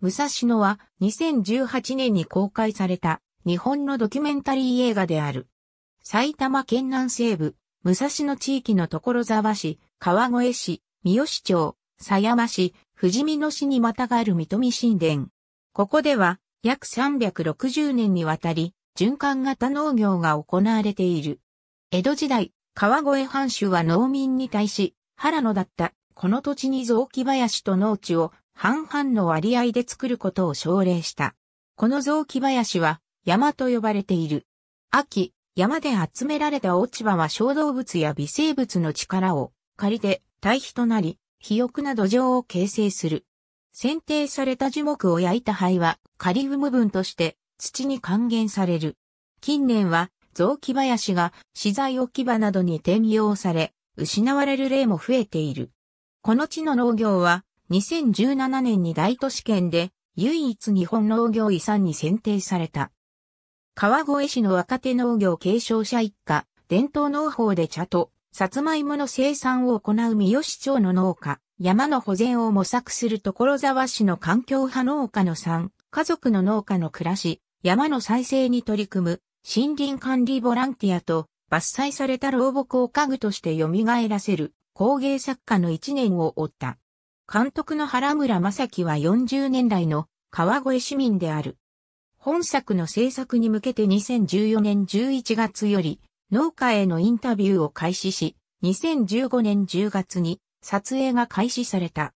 武蔵野は2018年に公開された日本のドキュメンタリー映画である。埼玉県南西部、武蔵野地域の所沢市、川越市、三好町、狭山市、富士見野市にまたがる三富神殿。ここでは約360年にわたり循環型農業が行われている。江戸時代、川越藩主は農民に対し、原野だったこの土地に雑木林と農地を半々の割合で作ることを奨励した。この雑木林は山と呼ばれている。秋、山で集められた落ち葉は小動物や微生物の力を借りて堆肥となり、肥沃な土壌を形成する。剪定された樹木を焼いた灰はカリウム分として土に還元される。近年は雑木林が資材置き場などに転用され、失われる例も増えている。この地の農業は2017年に大都市圏で唯一日本農業遺産に選定された。川越市の若手農業継承者一家、伝統農法で茶と、さつまいもの生産を行う三好町の農家、山の保全を模索する所沢市の環境派農家の3、家族の農家の暮らし、山の再生に取り組む、森林管理ボランティアと、伐採された老木を家具として蘇らせる、工芸作家の1年を追った。監督の原村正樹は40年来の川越市民である。本作の制作に向けて2014年11月より農家へのインタビューを開始し、2015年10月に撮影が開始された。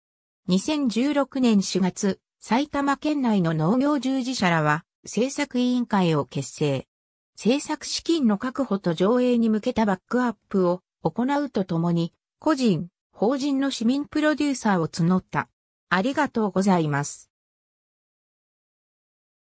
2016年4月、埼玉県内の農業従事者らは制作委員会を結成。制作資金の確保と上映に向けたバックアップを行うとともに、個人、法人の市民プロデューサーを募った。ありがとうございます。